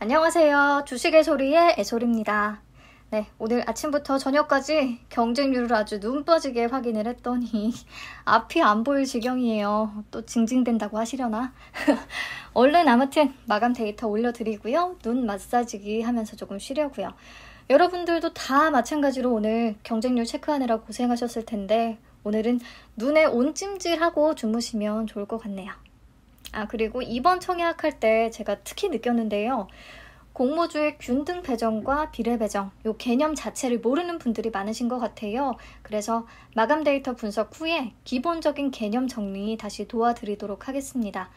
안녕하세요. 주식의 소리의 애리입니다 네, 오늘 아침부터 저녁까지 경쟁률을 아주 눈 빠지게 확인을 했더니 앞이 안 보일 지경이에요. 또 징징댄다고 하시려나? 얼른 아무튼 마감 데이터 올려드리고요. 눈 마사지기 하면서 조금 쉬려고요. 여러분들도 다 마찬가지로 오늘 경쟁률 체크하느라 고생하셨을 텐데 오늘은 눈에 온찜질하고 주무시면 좋을 것 같네요. 아, 그리고 이번 청약할 때 제가 특히 느꼈는데요. 공모주의 균등 배정과 비례 배정, 요 개념 자체를 모르는 분들이 많으신 것 같아요. 그래서 마감 데이터 분석 후에 기본적인 개념 정리 다시 도와드리도록 하겠습니다.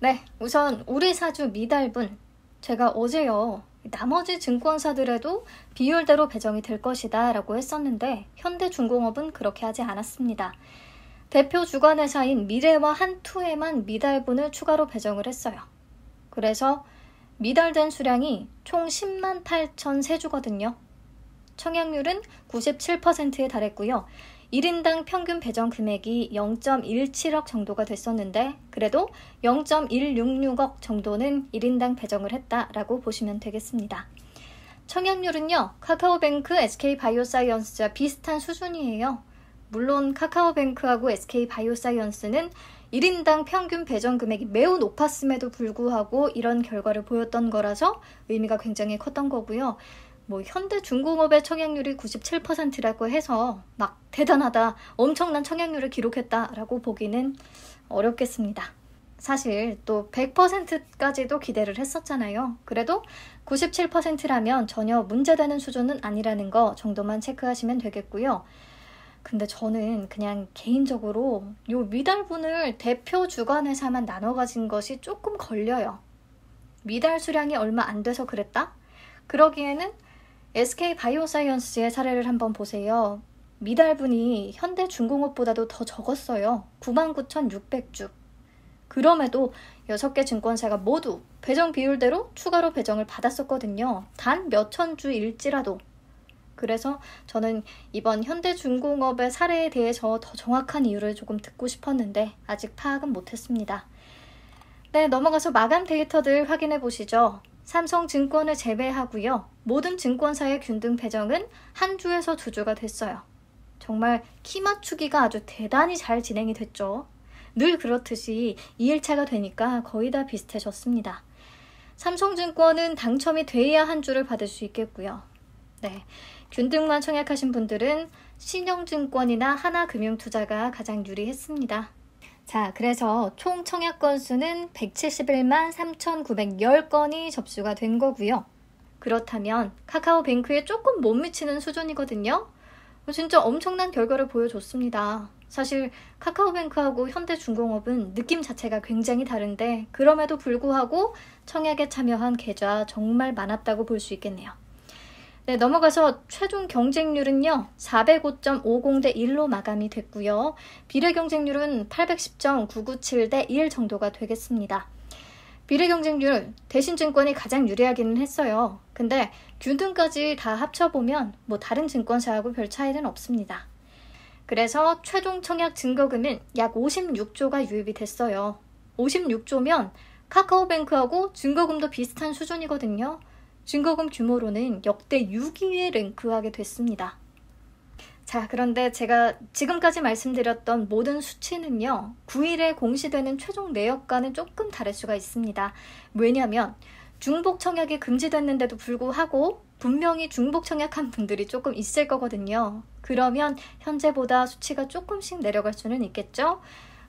네, 우선 우리 사주 미달분. 제가 어제요, 나머지 증권사들에도 비율대로 배정이 될 것이다 라고 했었는데 현대중공업은 그렇게 하지 않았습니다. 대표 주관회사인 미래와 한투에만 미달분을 추가로 배정을 했어요. 그래서 미달된 수량이 총 10만 8천 세주거든요. 청약률은 97%에 달했고요. 1인당 평균 배정 금액이 0.17억 정도가 됐었는데 그래도 0.166억 정도는 1인당 배정을 했다라고 보시면 되겠습니다. 청약률은요. 카카오뱅크, SK바이오사이언스와 비슷한 수준이에요. 물론 카카오뱅크하고 SK바이오사이언스는 1인당 평균 배정 금액이 매우 높았음에도 불구하고 이런 결과를 보였던 거라서 의미가 굉장히 컸던 거고요. 뭐 현대 중공업의 청약률이 97%라고 해서 막 대단하다, 엄청난 청약률을 기록했다라고 보기는 어렵겠습니다. 사실 또 100%까지도 기대를 했었잖아요. 그래도 97%라면 전혀 문제되는 수준은 아니라는 거 정도만 체크하시면 되겠고요. 근데 저는 그냥 개인적으로 요 미달분을 대표 주관회사만 나눠 가진 것이 조금 걸려요. 미달 수량이 얼마 안 돼서 그랬다? 그러기에는 SK 바이오사이언스의 사례를 한번 보세요. 미달분이 현대중공업보다도 더 적었어요. 99,600주. 그럼에도 6개 증권사가 모두 배정 비율대로 추가로 배정을 받았었거든요. 단 몇 천 주일지라도 그래서 저는 이번 현대중공업의 사례에 대해서 더 정확한 이유를 조금 듣고 싶었는데 아직 파악은 못했습니다. 네, 넘어가서 마감 데이터들 확인해 보시죠. 삼성증권을 제외하고요. 모든 증권사의 균등 배정은 한 주에서 두 주가 됐어요. 정말 키 맞추기가 아주 대단히 잘 진행이 됐죠. 늘 그렇듯이 2일차가 되니까 거의 다 비슷해졌습니다. 삼성증권은 당첨이 돼야 한 주를 받을 수 있겠고요. 네. 균등만 청약하신 분들은 신영증권이나 하나금융투자가 가장 유리했습니다. 자, 그래서 총 청약 건수는 171만 3,910건이 접수가 된 거고요. 그렇다면 카카오뱅크에 조금 못 미치는 수준이거든요. 진짜 엄청난 결과를 보여줬습니다. 사실 카카오뱅크하고 현대중공업은 느낌 자체가 굉장히 다른데 그럼에도 불구하고 청약에 참여한 계좌 정말 많았다고 볼 수 있겠네요. 네, 넘어가서 최종 경쟁률은요. 405.50대 1로 마감이 됐고요. 비례 경쟁률은 810.997대1 정도가 되겠습니다. 비례 경쟁률 대신 증권이 가장 유리하기는 했어요. 근데 균등까지 다 합쳐보면 뭐 다른 증권사하고 별 차이는 없습니다. 그래서 최종 청약 증거금은 약 56조가 유입이 됐어요. 56조면 카카오뱅크하고 증거금도 비슷한 수준이거든요. 증거금 규모로는 역대 6위에 랭크하게 됐습니다. 자, 그런데 제가 지금까지 말씀드렸던 모든 수치는요, 9일에 공시되는 최종 내역과는 조금 다를 수가 있습니다. 왜냐면, 중복 청약이 금지됐는데도 불구하고 분명히 중복 청약한 분들이 조금 있을 거거든요. 그러면 현재보다 수치가 조금씩 내려갈 수는 있겠죠?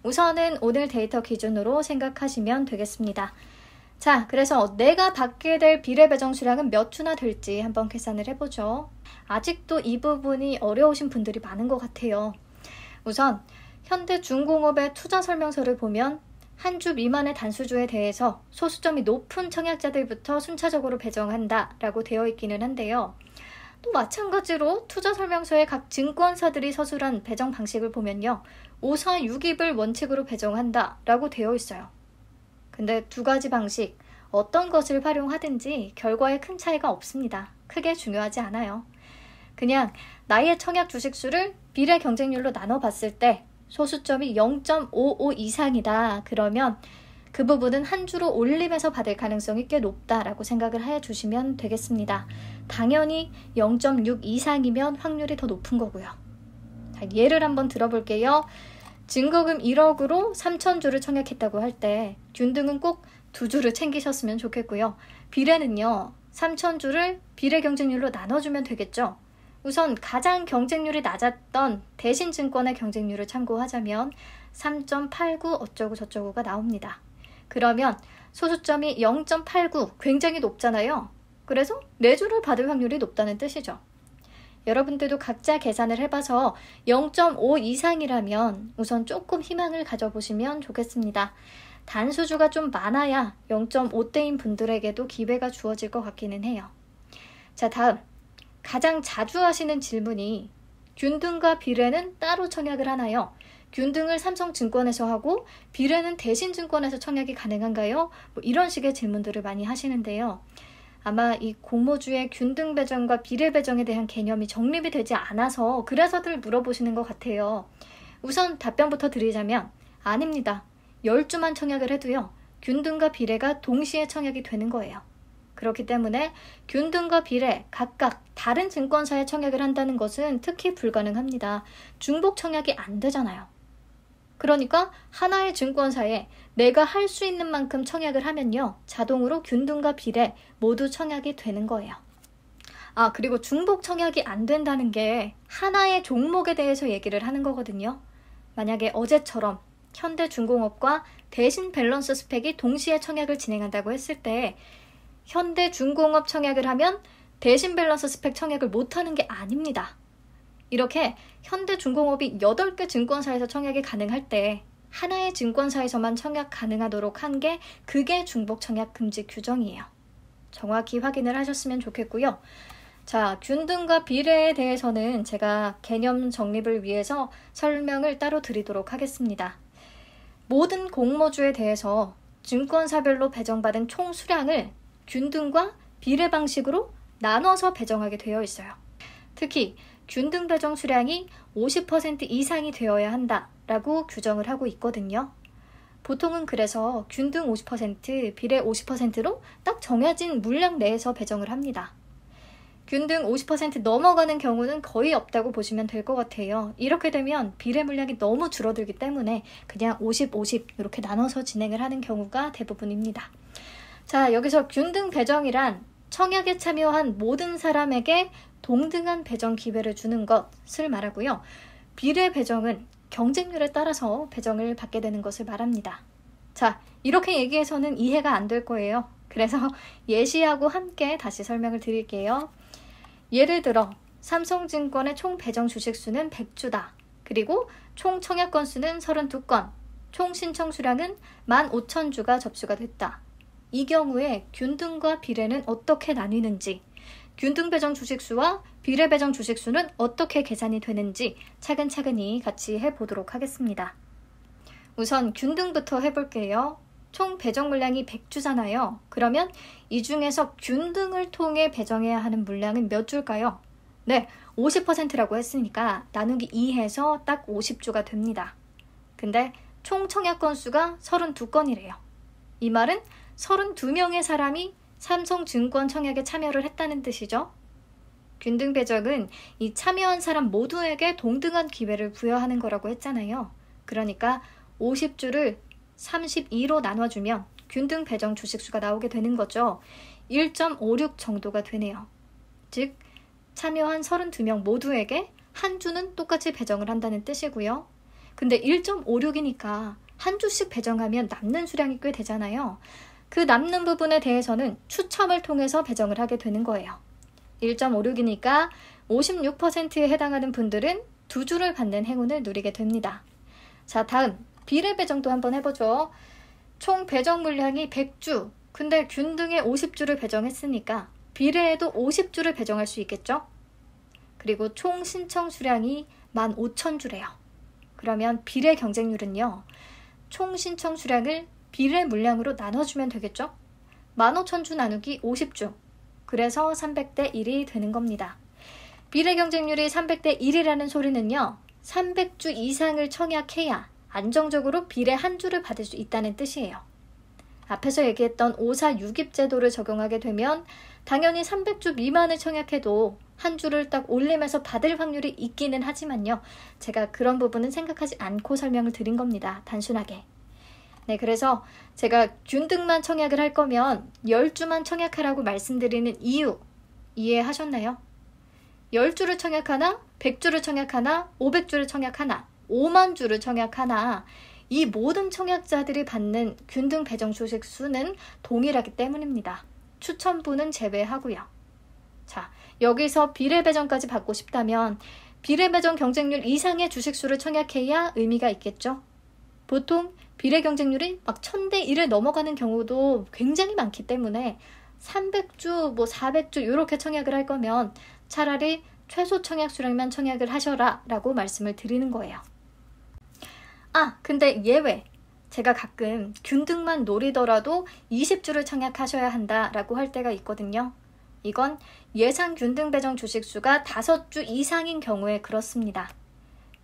우선은 오늘 데이터 기준으로 생각하시면 되겠습니다. 자, 그래서 내가 받게 될 비례배정 수량은 몇 주나 될지 한번 계산을 해보죠. 아직도 이 부분이 어려우신 분들이 많은 것 같아요. 우선 현대중공업의 투자 설명서를 보면 한 주 미만의 단수주에 대해서 소수점이 높은 청약자들부터 순차적으로 배정한다 라고 되어 있기는 한데요. 또 마찬가지로 투자 설명서에 각 증권사들이 서술한 배정 방식을 보면요. 5, 4, 6입을 원칙으로 배정한다 라고 되어 있어요. 근데 두 가지 방식, 어떤 것을 활용하든지 결과에 큰 차이가 없습니다. 크게 중요하지 않아요. 그냥 나의 청약 주식수를 비례 경쟁률로 나눠봤을 때 소수점이 0.55 이상이다. 그러면 그 부분은 한 주로 올림에서 받을 가능성이 꽤 높다라고 생각을 해 주시면 되겠습니다. 당연히 0.6 이상이면 확률이 더 높은 거고요. 자, 예를 한번 들어볼게요. 증거금 1억으로 3천주를 청약했다고 할 때 균등은 꼭 두주를 챙기셨으면 좋겠고요. 비례는요. 3천주를 비례 경쟁률로 나눠주면 되겠죠. 우선 가장 경쟁률이 낮았던 대신증권의 경쟁률을 참고하자면 3.89 어쩌고 저쩌고가 나옵니다. 그러면 소수점이 0.89 굉장히 높잖아요. 그래서 4주를 받을 확률이 높다는 뜻이죠. 여러분들도 각자 계산을 해봐서 0.5 이상이라면 우선 조금 희망을 가져보시면 좋겠습니다. 단수주가 좀 많아야 0.5대인 분들에게도 기회가 주어질 것 같기는 해요. 자, 다음. 가장 자주 하시는 질문이 균등과 비례는 따로 청약을 하나요? 균등을 삼성증권에서 하고 비례는 대신증권에서 청약이 가능한가요? 뭐 이런 식의 질문들을 많이 하시는데요. 아마 이 공모주의 균등 배정과 비례 배정에 대한 개념이 정립이 되지 않아서 그래서들 물어보시는 것 같아요. 우선 답변부터 드리자면 아닙니다. 10주만 청약을 해도요. 균등과 비례가 동시에 청약이 되는 거예요. 그렇기 때문에 균등과 비례 각각 다른 증권사에 청약을 한다는 것은 특히 불가능합니다. 중복 청약이 안 되잖아요. 그러니까 하나의 증권사에 내가 할 수 있는 만큼 청약을 하면요. 자동으로 균등과 비례 모두 청약이 되는 거예요. 아, 그리고 중복 청약이 안 된다는 게 하나의 종목에 대해서 얘기를 하는 거거든요. 만약에 어제처럼 현대중공업과 대신 밸런스 스펙이 동시에 청약을 진행한다고 했을 때 현대중공업 청약을 하면 대신 밸런스 스펙 청약을 못하는 게 아닙니다. 이렇게 현대중공업이 8개 증권사에서 청약이 가능할 때 하나의 증권사에서만 청약 가능하도록 한 게 그게 중복 청약 금지 규정이에요. 정확히 확인을 하셨으면 좋겠고요. 자, 균등과 비례에 대해서는 제가 개념 정립을 위해서 설명을 따로 드리도록 하겠습니다. 모든 공모주에 대해서 증권사별로 배정받은 총 수량을 균등과 비례 방식으로 나눠서 배정하게 되어 있어요. 특히 균등 배정 수량이 50% 이상이 되어야 한다라고 규정을 하고 있거든요. 보통은 그래서 균등 50%, 비례 50%로 딱 정해진 물량 내에서 배정을 합니다. 균등 50% 넘어가는 경우는 거의 없다고 보시면 될 것 같아요. 이렇게 되면 비례 물량이 너무 줄어들기 때문에 그냥 50, 50 이렇게 나눠서 진행을 하는 경우가 대부분입니다. 자, 여기서 균등 배정이란 청약에 참여한 모든 사람에게 동등한 배정 기회를 주는 것을 말하고요. 비례 배정은 경쟁률에 따라서 배정을 받게 되는 것을 말합니다. 자, 이렇게 얘기해서는 이해가 안 될 거예요. 그래서 예시하고 함께 다시 설명을 드릴게요. 예를 들어, 삼성증권의 총 배정 주식수는 100주다. 그리고 총 청약 건수는 32건, 총 신청 수량은 15,000주가 접수가 됐다. 이 경우에 균등과 비례는 어떻게 나뉘는지, 균등 배정 주식수와 비례 배정 주식수는 어떻게 계산이 되는지 차근차근히 같이 해보도록 하겠습니다. 우선 균등부터 해볼게요. 총 배정 물량이 100주잖아요. 그러면 이 중에서 균등을 통해 배정해야 하는 물량은 몇 줄까요? 네, 50%라고 했으니까 나누기 2해서 딱 50주가 됩니다. 근데 총 청약 건수가 32건이래요. 이 말은 32명의 사람이 삼성증권 청약에 참여를 했다는 뜻이죠. 균등 배정은 이 참여한 사람 모두에게 동등한 기회를 부여하는 거라고 했잖아요. 그러니까 50주를 32로 나눠주면 균등 배정 주식수가 나오게 되는 거죠. 1.56 정도가 되네요. 즉, 참여한 32명 모두에게 한 주는 똑같이 배정을 한다는 뜻이고요. 근데 1.56이니까 한 주씩 배정하면 남는 수량이 꽤 되잖아요. 그 남는 부분에 대해서는 추첨을 통해서 배정을 하게 되는 거예요. 1.56이니까 56%에 해당하는 분들은 두 줄을 받는 행운을 누리게 됩니다. 자, 다음 비례 배정도 한번 해보죠. 총 배정 물량이 100주, 근데 균등의 50주를 배정했으니까 비례에도 50주를 배정할 수 있겠죠? 그리고 총 신청 수량이 15,000주래요. 그러면 비례 경쟁률은요. 총 신청 수량을 비를 물량으로 나눠주면 되겠죠? 15,000주 나누기 50주. 그래서 300대 1이 되는 겁니다. B의 경쟁률이 300대 1이라는 소리는요. 300주 이상을 청약해야 안정적으로 비례 한 주를 받을 수 있다는 뜻이에요. 앞에서 얘기했던 546입 제도를 적용하게 되면 당연히 300주 미만을 청약해도 한 주를 딱올리면서 받을 확률이 있기는 하지만요. 제가 그런 부분은 생각하지 않고 설명을 드린 겁니다. 단순하게. 네, 그래서 제가 균등만 청약을 할 거면 10주만 청약하라고 말씀드리는 이유 이해하셨나요? 10주를 청약하나, 100주를 청약하나, 500주를 청약하나, 5만 주를 청약하나 이 모든 청약자들이 받는 균등 배정 주식 수는 동일하기 때문입니다. 추천분은 제외하고요. 자, 여기서 비례 배정까지 받고 싶다면 비례 배정 경쟁률 이상의 주식 수를 청약해야 의미가 있겠죠? 보통 비례 경쟁률이 막 천 대일을 넘어가는 경우도 굉장히 많기 때문에 300주, 뭐 400주 이렇게 청약을 할 거면 차라리 최소 청약 수량만 청약을 하셔라 라고 말씀을 드리는 거예요. 아, 근데 예외. 제가 가끔 균등만 노리더라도 20주를 청약하셔야 한다라고 할 때가 있거든요. 이건 예상 균등 배정 주식수가 5주 이상인 경우에 그렇습니다.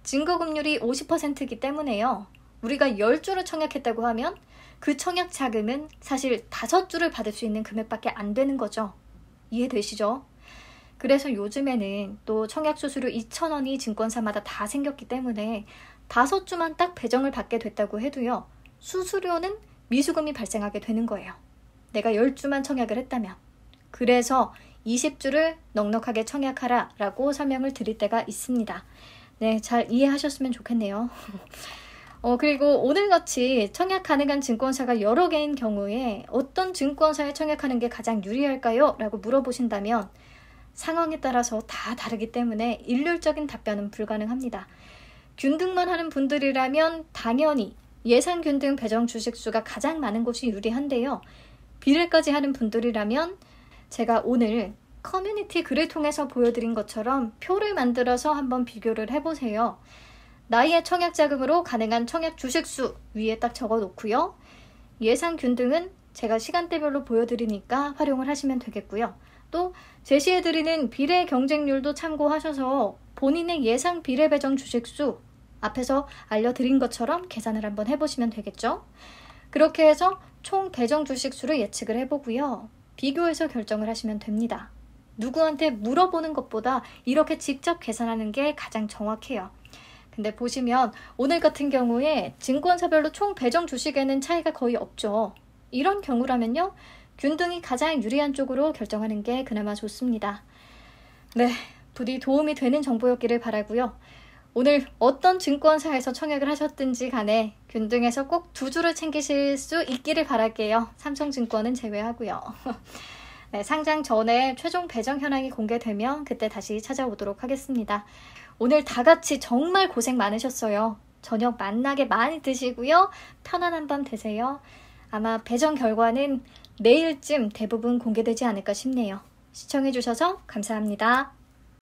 증거금률이 50%이기 때문에요. 우리가 열주를 청약했다고 하면 그 청약 자금은 사실 다섯 주를 받을 수 있는 금액밖에 안 되는 거죠. 이해되시죠? 그래서 요즘에는 또 청약 수수료 2,000원이 증권사마다 다 생겼기 때문에 다섯 주만 딱 배정을 받게 됐다고 해도요. 수수료는 미수금이 발생하게 되는 거예요. 내가 열주만 청약을 했다면. 그래서 20주를 넉넉하게 청약하라 라고 설명을 드릴 때가 있습니다. 네, 잘 이해하셨으면 좋겠네요. 어, 그리고 오늘같이 청약 가능한 증권사가 여러 개인 경우에 어떤 증권사에 청약하는 게 가장 유리할까요? 라고 물어보신다면 상황에 따라서 다 다르기 때문에 일률적인 답변은 불가능합니다. 균등만 하는 분들이라면 당연히 예상 균등 배정 주식수가 가장 많은 곳이 유리한데요. 비례까지 하는 분들이라면 제가 오늘 커뮤니티 글을 통해서 보여드린 것처럼 표를 만들어서 한번 비교를 해보세요. 나이의 청약 자금으로 가능한 청약 주식수 위에 딱 적어 놓고요. 예상균 등은 제가 시간대별로 보여드리니까 활용을 하시면 되겠고요. 또 제시해드리는 비례 경쟁률도 참고하셔서 본인의 예상 비례 배정 주식수 앞에서 알려드린 것처럼 계산을 한번 해보시면 되겠죠. 그렇게 해서 총 배정 주식수를 예측을 해보고요. 비교해서 결정을 하시면 됩니다. 누구한테 물어보는 것보다 이렇게 직접 계산하는 게 가장 정확해요. 근데 보시면 오늘 같은 경우에 증권사별로 총 배정 주식에는 차이가 거의 없죠. 이런 경우라면요. 균등이 가장 유리한 쪽으로 결정하는 게 그나마 좋습니다. 네, 부디 도움이 되는 정보였기를 바라고요. 오늘 어떤 증권사에서 청약을 하셨든지 간에 균등에서꼭 두 줄을 챙기실 수 있기를 바랄게요. 삼성증권은 제외하고요. 네, 상장 전에 최종 배정 현황이 공개되면 그때 다시 찾아오도록 하겠습니다. 오늘 다 같이 정말 고생 많으셨어요. 저녁 만나게 많이 드시고요. 편안한 밤 되세요. 아마 배정 결과는 내일쯤 대부분 공개되지 않을까 싶네요. 시청해주셔서 감사합니다.